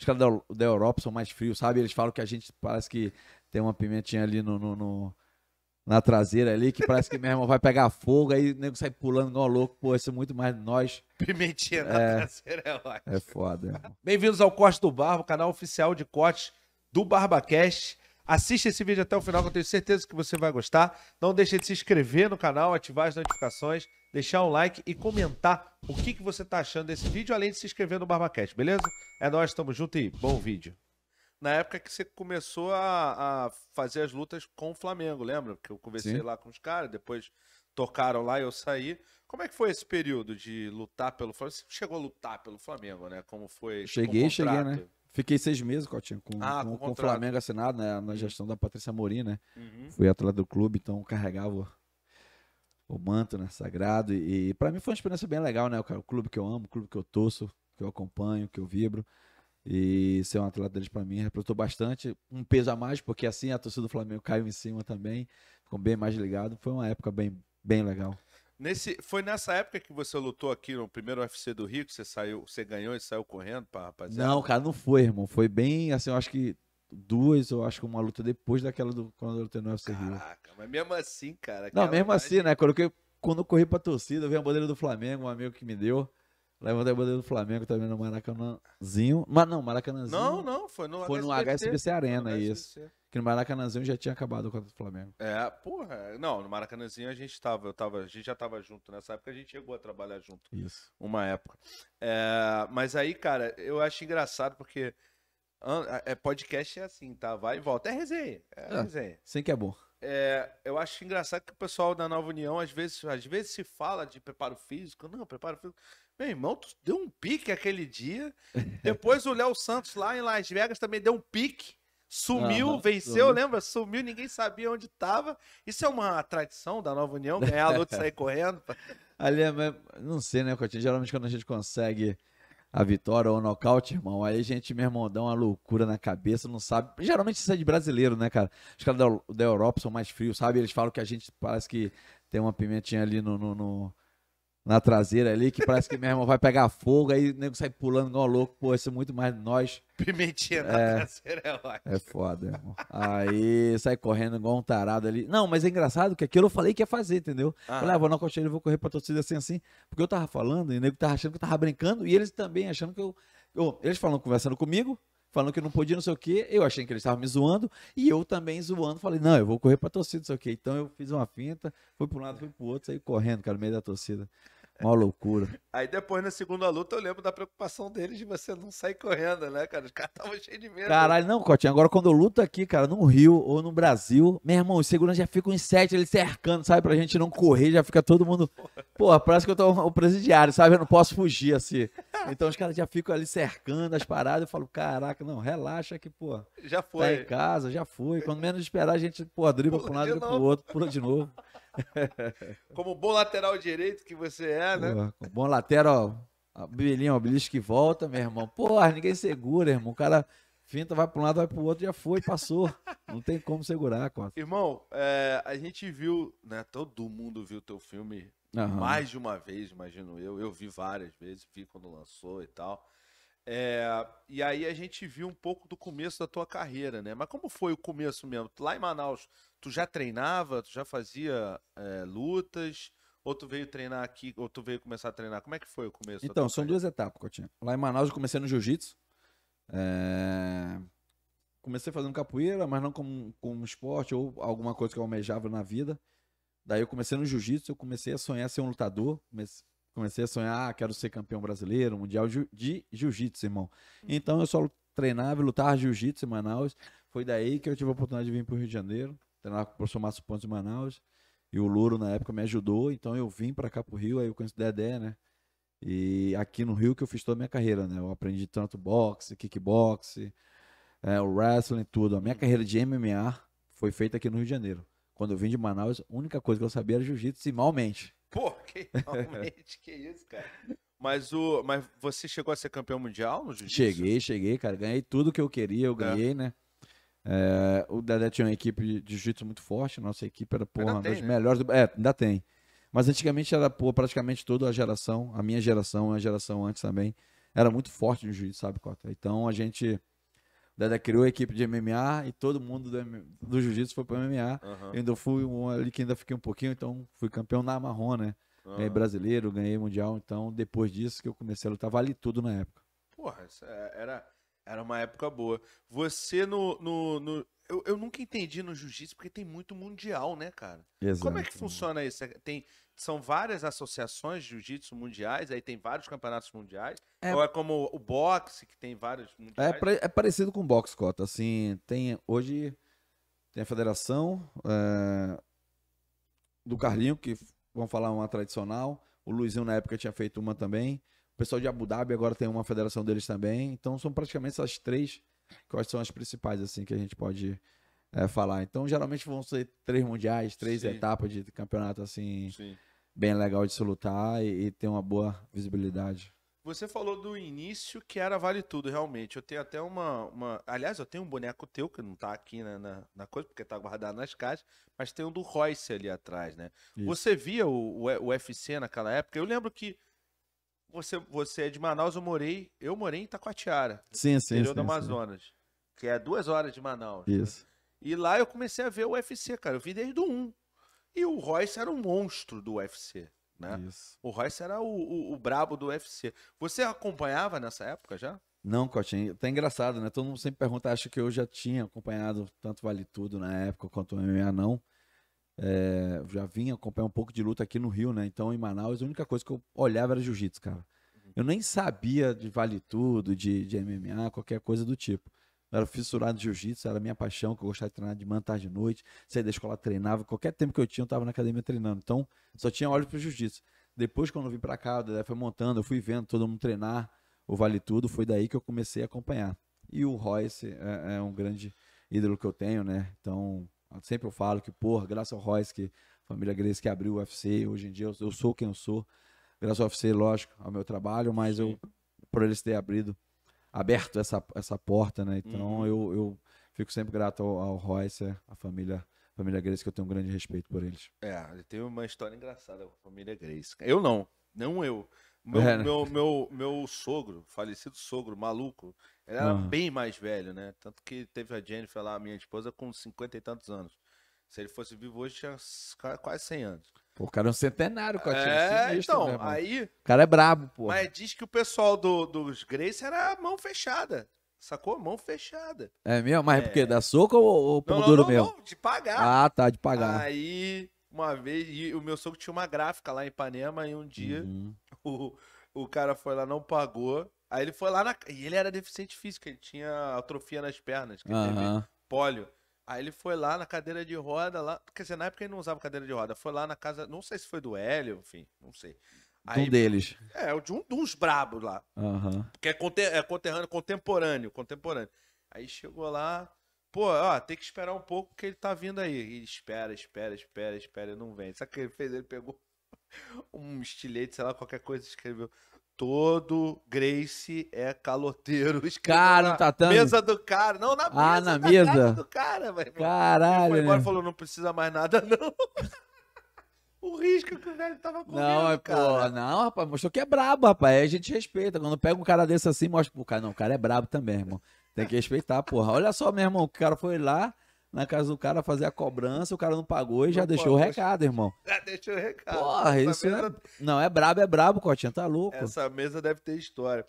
Os caras da, da Europa são mais frios, sabe? Eles falam que a gente parece que tem uma pimentinha ali no, no, no na traseira ali, que parece que mesmo vai pegar fogo, aí o nego sai pulando igual louco. Pô, isso é muito mais nós. Pimentinha na é. traseira é ótimo. É foda. Bem-vindos ao Corte do Barba, canal oficial de Corte do BarbaCast. Assista esse vídeo até o final, que eu tenho certeza que você vai gostar. Não deixe de se inscrever no canal, ativar as notificações deixar um like e comentar o que, que você está achando desse vídeo, além de se inscrever no Barbacast, beleza? É nós, tamo junto e bom vídeo. Na época que você começou a, a fazer as lutas com o Flamengo, lembra? Que eu conversei Sim. lá com os caras, depois tocaram lá e eu saí. Como é que foi esse período de lutar pelo Flamengo? Você chegou a lutar pelo Flamengo, né? Como foi? Cheguei, com cheguei, né? Fiquei seis meses, Cotinho, com, ah, com, com o Flamengo assinado né? na uhum. gestão da Patrícia Morim, né? Uhum. Fui atleta do clube, então carregava o manto né, sagrado. E, e para mim foi uma experiência bem legal, né? O, o clube que eu amo, o clube que eu torço, que eu acompanho, que eu vibro. E ser um atleta deles para mim representou bastante. Um peso a mais, porque assim a torcida do Flamengo caiu em cima também. Ficou bem mais ligado. Foi uma época bem, bem legal. Nesse, foi nessa época que você lutou aqui no primeiro UFC do Rio, que você saiu, você ganhou e saiu correndo pra rapaziada? Não, cara, não foi, irmão. Foi bem assim, eu acho que duas, eu acho que uma luta depois daquela do quando eu lutei no Rio. Caraca, mas mesmo assim, cara. Não, mesmo assim, imagem... assim, né? Quando eu, quando eu corri pra torcida, eu vi a bandeira do Flamengo, um amigo que me deu. Levantei a bandeira do Flamengo também no Maracanãzinho. Mas não, Maracanãzinho. Não, não, foi no Foi no HSBC, Arena, isso. Que no Maracanãzinho já tinha acabado com o Flamengo. É, porra. Não, no Maracanãzinho a gente tava, eu tava, a gente já tava junto. Nessa época a gente chegou a trabalhar junto. Isso. Uma época. É, mas aí, cara, eu acho engraçado porque é, podcast é assim, tá? Vai e volta. É resenha. É, é resenha. Sim que é bom. É, eu acho engraçado que o pessoal da Nova União, às vezes, às vezes se fala de preparo físico. Não, preparo físico. Meu irmão, tu deu um pique aquele dia. Depois o Léo Santos lá em Las Vegas também deu um pique. Sumiu, ah, venceu, sumiu. lembra? Sumiu, ninguém sabia onde estava. Isso é uma tradição da Nova União, ganhar a luta e sair correndo. Ali é, não sei, né, Cotinho? Geralmente quando a gente consegue a vitória ou o nocaute, irmão. Aí a gente, meu irmão, dá uma loucura na cabeça, não sabe. Geralmente isso é de brasileiro, né, cara? Os caras da, da Europa são mais frios, sabe? Eles falam que a gente parece que tem uma pimentinha ali no, no, no na traseira ali, que parece que meu irmão vai pegar fogo, aí o nego sai pulando igual louco, pô, isso é muito mais nós. Pimentinha na é, traseira é ótimo. É foda, irmão. Aí sai correndo igual um tarado ali. Não, mas é engraçado que aquilo eu falei que ia fazer, entendeu? Ah. Falei, ah, vou na coxinha e vou correr pra torcida assim, assim. Porque eu tava falando, e o nego tava achando que eu tava brincando, e eles também achando que eu. eu eles falam conversando comigo, falando que não podia, não sei o quê. Eu achei que eles estavam me zoando. E eu também zoando. Falei, não, eu vou correr para a torcida, não sei o quê. Então eu fiz uma finta, fui para um lado, fui pro outro, saí correndo, cara, no meio da torcida. Uma loucura. Aí depois, na segunda luta, eu lembro da preocupação deles de você não sair correndo, né, cara? Os caras estavam cheios de medo. Caralho, não, Cotinho. Agora, quando eu luto aqui, cara, no Rio ou no Brasil, meu irmão, os seguranças já ficam em sete, eles cercando, sabe? Pra gente não correr, já fica todo mundo. Pô, parece que eu tô o presidiário, sabe? Eu não posso fugir assim. Então os caras já ficam ali cercando as paradas. Eu falo, caraca, não, relaxa que, pô. Já foi. Tá em casa, já foi. Quando menos esperar, a gente, pô, dribla pra um lado, dribla pro outro, pula de novo. Como bom lateral direito que você é, né? Pô, bom lateral, Belinho, belisco que volta, meu irmão. Porra, ninguém segura, irmão. O cara finta, vai para um lado, vai para o outro, já foi, passou. Não tem como segurar, quase. Irmão, é, a gente viu, né? Todo mundo viu teu filme mais de uma vez, imagino eu. Eu vi várias vezes, vi quando lançou e tal. É, e aí a gente viu um pouco do começo da tua carreira, né? Mas como foi o começo mesmo? Lá em Manaus, tu já treinava, tu já fazia é, lutas, ou tu veio treinar aqui, ou tu veio começar a treinar? Como é que foi o começo? Então, são carreira? duas etapas, Coutinho. Lá em Manaus eu comecei no jiu-jitsu. É... Comecei fazendo capoeira, mas não como, como esporte ou alguma coisa que eu almejava na vida. Daí eu comecei no jiu-jitsu, eu comecei a sonhar ser um lutador. Comecei comecei a sonhar, ah, quero ser campeão brasileiro, mundial de jiu-jitsu, irmão. Uhum. Então eu só treinava e lutava jiu-jitsu em Manaus. Foi daí que eu tive a oportunidade de vir para o Rio de Janeiro, treinar com o professor Márcio Pontes em Manaus. E o Luro, na época, me ajudou, então eu vim para cá o Rio, aí eu conheci o Dedé, né? E aqui no Rio que eu fiz toda a minha carreira, né? Eu aprendi tanto boxe, kickboxe, é, o wrestling, tudo. A minha uhum. carreira de MMA foi feita aqui no Rio de Janeiro. Quando eu vim de Manaus, a única coisa que eu sabia era jiu-jitsu e malmente. Pô, que, realmente, que isso, cara. Mas, o, mas você chegou a ser campeão mundial no jiu-jitsu? Cheguei, cheguei, cara. Ganhei tudo que eu queria, eu é. ganhei, é. né? É, o Dedé tinha uma equipe de jiu-jitsu muito forte, nossa equipe era, porra, uma das né? melhores. Do... É, ainda tem. Mas antigamente era, pô, praticamente toda a geração, a minha geração, a geração antes também, era muito forte no jiu-jitsu, sabe, Cota? Então a gente Dada criou a equipe de MMA e todo mundo do, do jiu-jitsu foi para MMA. Uhum. Eu ainda fui um ali que ainda fiquei um pouquinho, então fui campeão na Marrom, né? Uhum. Ganhei brasileiro, ganhei mundial. Então, depois disso que eu comecei a lutar, vale tudo na época. Porra, é, era era uma época boa. Você no. no, no eu, eu nunca entendi no jiu-jitsu, porque tem muito mundial, né, cara? Exato. Como é que funciona isso? É, tem, são várias associações de jiu-jitsu mundiais, aí tem vários campeonatos mundiais. É, ou é como o boxe, que tem vários é mundiais? É, é parecido com o boxe, Cota. Assim, tem hoje tem a federação é, do Carlinho, que vão falar uma tradicional. O Luizinho, na época, tinha feito uma também pessoal de Abu Dhabi agora tem uma federação deles também. Então são praticamente essas três que eu acho que são as principais assim que a gente pode é, falar. Então geralmente vão ser três mundiais, três Sim. etapas de campeonato assim Sim. bem legal de se lutar e, e ter uma boa visibilidade. Você falou do início que era vale tudo, realmente. Eu tenho até uma. uma... Aliás, eu tenho um boneco teu que não tá aqui na, na, na coisa, porque tá guardado nas caixas, mas tem um do Royce ali atrás, né? Isso. Você via o, o, o, UFC naquela época? Eu lembro que você, você é de Manaus, eu morei. Eu morei em Itacoatiara. Sim, sim. Interior sim, do Amazonas. Sim. Que é duas horas de Manaus. Isso. Né? E lá eu comecei a ver o UFC, cara. Eu vi desde o 1. E o Royce era um monstro do UFC, né? Isso. O Royce era o, o, o brabo do UFC. Você acompanhava nessa época já? Não, Cotinho, tá engraçado, né? Todo mundo sempre pergunta, acha que eu já tinha acompanhado tanto Vale Tudo na época quanto o MMA, não. É, já vim acompanhar um pouco de luta aqui no Rio, né? Então, em Manaus, a única coisa que eu olhava era jiu-jitsu, cara. Uhum. Eu nem sabia de vale tudo, de, de MMA, qualquer coisa do tipo. Eu era fissurado de jiu-jitsu, era minha paixão, que eu gostava de treinar de manhã, tarde e noite. Saía da escola, treinava. Qualquer tempo que eu tinha, eu estava na academia treinando. Então, só tinha olhos para o jiu-jitsu. Depois, quando eu vim para cá, o foi montando, eu fui vendo todo mundo treinar o Vale Tudo. Foi daí que eu comecei a acompanhar. E o Royce é, é um grande ídolo que eu tenho, né? Então, Sempre eu falo que, porra, graças ao Royce, que família Grace que abriu o UFC, hoje em dia eu, eu, sou quem eu sou. Graças ao UFC, lógico, ao meu trabalho, mas Sim. eu, por eles terem abrido, aberto essa, essa porta, né? Então uhum. eu, eu fico sempre grato ao, ao Royce, a família família Grace, que eu tenho um grande respeito por eles. É, tem uma história engraçada com a família Grace. Eu não, não eu. Meu, é, né? meu, meu, meu, sogro, falecido sogro, maluco, ele era uhum. bem mais velho, né? Tanto que teve a Jennifer lá, minha esposa, com cinquenta e tantos anos. Se ele fosse vivo hoje, tinha quase 100 anos. Pô, o cara é um centenário, Cotinho. É, sinistro, então, né, aí... O cara é brabo, pô. Mas diz que o pessoal do, dos Grace era mão fechada. Sacou? Mão fechada. É mesmo? Mas é. porque é. da soco ou, ou pão duro mesmo? Não, de pagar. Ah, tá, de pagar. Aí uma vez, e o meu sogro tinha uma gráfica lá em Ipanema, e um dia uhum. o, o cara foi lá, não pagou. Aí ele foi lá na. E ele era deficiente físico, ele tinha atrofia nas pernas, que uhum. teve pólio. Aí ele foi lá na cadeira de roda, lá. Quer dizer, na época ele não usava cadeira de roda, foi lá na casa. Não sei se foi do Hélio, enfim, não sei. Aí, um deles. É, de um dos brabos lá. Uhum. Que é, conter, é conterrâneo, contemporâneo, contemporâneo. Aí chegou lá, Pô, ó, tem que esperar um pouco que ele tá vindo aí. E espera, espera, espera, espera, não vem. Sabe o que ele fez? Ele pegou um estilete, sei lá, qualquer coisa, escreveu. Todo Grace é caloteiro. Escreveu cara, tá tão... mesa do cara. Não, na ah, mesa. Ah, na mesa. do cara, velho. Caralho. Ele foi embora né? e falou, não precisa mais nada, não. o risco que o velho tava correndo, não, é, Pô, não, rapaz, mostrou que é brabo, rapaz. Aí a gente respeita. Quando pega um cara desse assim, mostra pro cara, não, o cara é brabo também, irmão. Tem que respeitar, porra. Olha só, meu irmão, o cara foi lá na casa do cara fazer a cobrança, o cara não pagou e não já deixou o recado, irmão. Já deixou o recado. Porra, Essa isso é mesa... é... não é brabo, é brabo, Cotinha, tá louco. Essa mesa deve ter história.